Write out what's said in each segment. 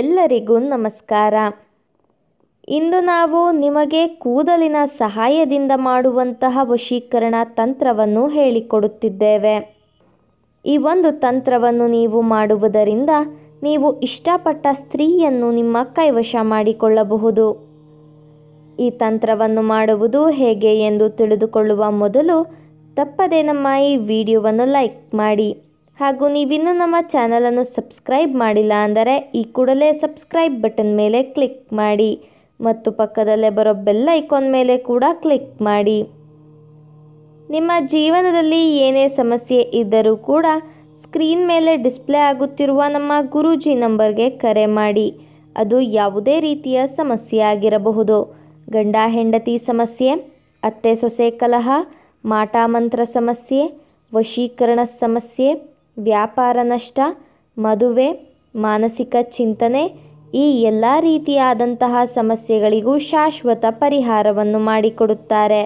ಎಲ್ಲರಿಗೂ ನಮಸ್ಕಾರ ಇಂದು ನಾವು ನಿಮಗೆ ಕೂದಲಿನ ಸಹಾಯದಿಂದ ಮಾಡುವಂತಹ ವಶೀಕರಣ ತಂತ್ರವನ್ನು ಹೇಳಿಕೊಡುತ್ತಿದ್ದೇವೆ ಈ ಒಂದು ತಂತ್ರವನ್ನು ನೀವು ಮಾಡುವುದರಿಂದ ನೀವು ಇಷ್ಟಪಟ್ಟ ಸ್ತ್ರೀಯನ್ನು ನಿಮ್ಮ ಕೈವಶ ಮಾಡಿಕೊಳ್ಳಬಹುದು ಈ ತಂತ್ರವನ್ನು ಮಾಡುವುದು ಹೇಗೆ ಎಂದು ತಿಳಿದುಕೊಳ್ಳುವ ಮೊದಲು ತಪ್ಪದೇ ನಮ್ಮ ಈ ವಿಡಿಯೋವನ್ನು ಲೈಕ್ ಮಾಡಿ ಹಾಗೂ ನೀವಿನ್ನೂ ನಮ್ಮ ಚಾನಲನ್ನು ಸಬ್ಸ್ಕ್ರೈಬ್ ಮಾಡಿಲ್ಲ ಅಂದರೆ ಈ ಕೂಡಲೇ ಸಬ್ಸ್ಕ್ರೈಬ್ ಬಟನ್ ಮೇಲೆ ಕ್ಲಿಕ್ ಮಾಡಿ ಮತ್ತು ಪಕ್ಕದಲ್ಲೇ ಬರೋ ಬೆಲ್ ಐಕಾನ್ ಮೇಲೆ ಕೂಡ ಕ್ಲಿಕ್ ಮಾಡಿ ನಿಮ್ಮ ಜೀವನದಲ್ಲಿ ಏನೇ ಸಮಸ್ಯೆ ಇದ್ದರೂ ಕೂಡ ಸ್ಕ್ರೀನ್ ಮೇಲೆ ಡಿಸ್ಪ್ಲೇ ಆಗುತ್ತಿರುವ ನಮ್ಮ ಗುರೂಜಿ ನಂಬರ್ಗೆ ಕರೆ ಮಾಡಿ ಅದು ಯಾವುದೇ ರೀತಿಯ ಸಮಸ್ಯೆ ಆಗಿರಬಹುದು ಗಂಡ ಹೆಂಡತಿ ಸಮಸ್ಯೆ ಅತ್ತೆ ಸೊಸೆ ಕಲಹ ಮಾಟ ಮಂತ್ರ ಸಮಸ್ಯೆ ವಶೀಕರಣ ಸಮಸ್ಯೆ ವ್ಯಾಪಾರ ನಷ್ಟ ಮದುವೆ ಮಾನಸಿಕ ಚಿಂತನೆ ಈ ಎಲ್ಲ ರೀತಿಯಾದಂತಹ ಸಮಸ್ಯೆಗಳಿಗೂ ಶಾಶ್ವತ ಪರಿಹಾರವನ್ನು ಮಾಡಿಕೊಡುತ್ತಾರೆ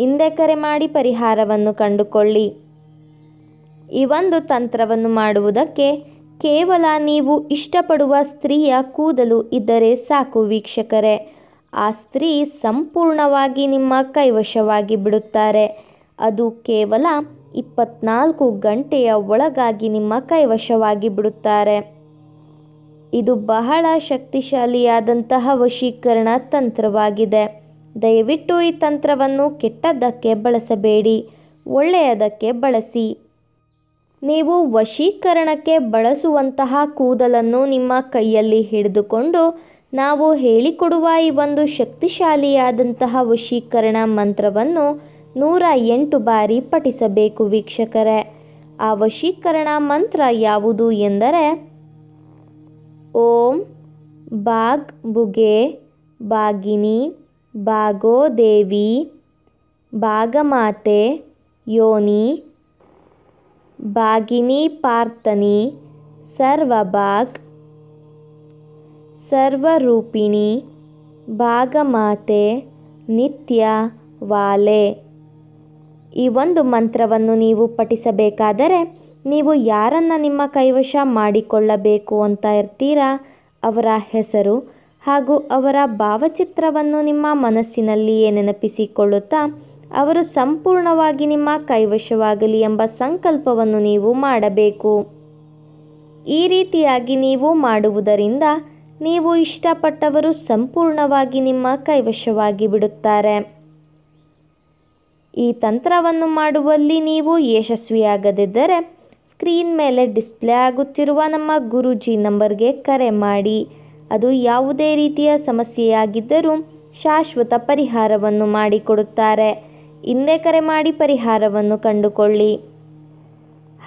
ಹಿಂದೆ ಕರೆ ಮಾಡಿ ಪರಿಹಾರವನ್ನು ಕಂಡುಕೊಳ್ಳಿ ಈ ಒಂದು ತಂತ್ರವನ್ನು ಮಾಡುವುದಕ್ಕೆ ಕೇವಲ ನೀವು ಇಷ್ಟಪಡುವ ಸ್ತ್ರೀಯ ಕೂದಲು ಇದ್ದರೆ ಸಾಕು ವೀಕ್ಷಕರೇ ಆ ಸ್ತ್ರೀ ಸಂಪೂರ್ಣವಾಗಿ ನಿಮ್ಮ ಕೈವಶವಾಗಿ ಬಿಡುತ್ತಾರೆ ಅದು ಕೇವಲ ಇಪ್ಪತ್ನಾಲ್ಕು ಗಂಟೆಯ ಒಳಗಾಗಿ ನಿಮ್ಮ ಕೈವಶವಾಗಿ ಬಿಡುತ್ತಾರೆ ಇದು ಬಹಳ ಶಕ್ತಿಶಾಲಿಯಾದಂತಹ ವಶೀಕರಣ ತಂತ್ರವಾಗಿದೆ ದಯವಿಟ್ಟು ಈ ತಂತ್ರವನ್ನು ಕೆಟ್ಟದ್ದಕ್ಕೆ ಬಳಸಬೇಡಿ ಒಳ್ಳೆಯದಕ್ಕೆ ಬಳಸಿ ನೀವು ವಶೀಕರಣಕ್ಕೆ ಬಳಸುವಂತಹ ಕೂದಲನ್ನು ನಿಮ್ಮ ಕೈಯಲ್ಲಿ ಹಿಡಿದುಕೊಂಡು ನಾವು ಹೇಳಿಕೊಡುವ ಈ ಒಂದು ಶಕ್ತಿಶಾಲಿಯಾದಂತಹ ವಶೀಕರಣ ಮಂತ್ರವನ್ನು ನೂರ ಎಂಟು ಬಾರಿ ಪಠಿಸಬೇಕು ವೀಕ್ಷಕರೇ ಆ ವಶೀಕರಣ ಮಂತ್ರ ಯಾವುದು ಎಂದರೆ ಓಂ ಬಾಗ್ ಬುಗೆ ಬಾಗಿನಿ ಬಾಗೋ ದೇವಿ ಬಾಗಮಾತೆ ಯೋನಿ ಬಾಗಿನಿ ಪಾರ್ಥನಿ ಸರ್ವಭಾಗ್ ಸರ್ವರೂಪಿಣಿ ಬಾಗಮಾತೆ ನಿತ್ಯ ವಾಲೆ ಈ ಒಂದು ಮಂತ್ರವನ್ನು ನೀವು ಪಠಿಸಬೇಕಾದರೆ ನೀವು ಯಾರನ್ನು ನಿಮ್ಮ ಕೈವಶ ಮಾಡಿಕೊಳ್ಳಬೇಕು ಅಂತ ಇರ್ತೀರಾ ಅವರ ಹೆಸರು ಹಾಗೂ ಅವರ ಭಾವಚಿತ್ರವನ್ನು ನಿಮ್ಮ ಮನಸ್ಸಿನಲ್ಲಿಯೇ ನೆನಪಿಸಿಕೊಳ್ಳುತ್ತಾ ಅವರು ಸಂಪೂರ್ಣವಾಗಿ ನಿಮ್ಮ ಕೈವಶವಾಗಲಿ ಎಂಬ ಸಂಕಲ್ಪವನ್ನು ನೀವು ಮಾಡಬೇಕು ಈ ರೀತಿಯಾಗಿ ನೀವು ಮಾಡುವುದರಿಂದ ನೀವು ಇಷ್ಟಪಟ್ಟವರು ಸಂಪೂರ್ಣವಾಗಿ ನಿಮ್ಮ ಕೈವಶವಾಗಿ ಬಿಡುತ್ತಾರೆ ಈ ತಂತ್ರವನ್ನು ಮಾಡುವಲ್ಲಿ ನೀವು ಯಶಸ್ವಿಯಾಗದಿದ್ದರೆ ಸ್ಕ್ರೀನ್ ಮೇಲೆ ಡಿಸ್ಪ್ಲೇ ಆಗುತ್ತಿರುವ ನಮ್ಮ ಗುರೂಜಿ ನಂಬರ್ಗೆ ಕರೆ ಮಾಡಿ ಅದು ಯಾವುದೇ ರೀತಿಯ ಸಮಸ್ಯೆಯಾಗಿದ್ದರೂ ಶಾಶ್ವತ ಪರಿಹಾರವನ್ನು ಮಾಡಿಕೊಡುತ್ತಾರೆ ಹಿಂದೆ ಕರೆ ಮಾಡಿ ಪರಿಹಾರವನ್ನು ಕಂಡುಕೊಳ್ಳಿ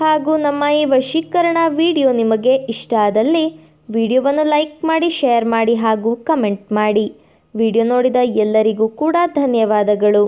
ಹಾಗೂ ನಮ್ಮ ಈ ವಶೀಕರಣ ವಿಡಿಯೋ ನಿಮಗೆ ಇಷ್ಟ ಆದಲ್ಲಿ ವಿಡಿಯೋವನ್ನು ಲೈಕ್ ಮಾಡಿ ಶೇರ್ ಮಾಡಿ ಹಾಗೂ ಕಮೆಂಟ್ ಮಾಡಿ ವಿಡಿಯೋ ನೋಡಿದ ಎಲ್ಲರಿಗೂ ಕೂಡ ಧನ್ಯವಾದಗಳು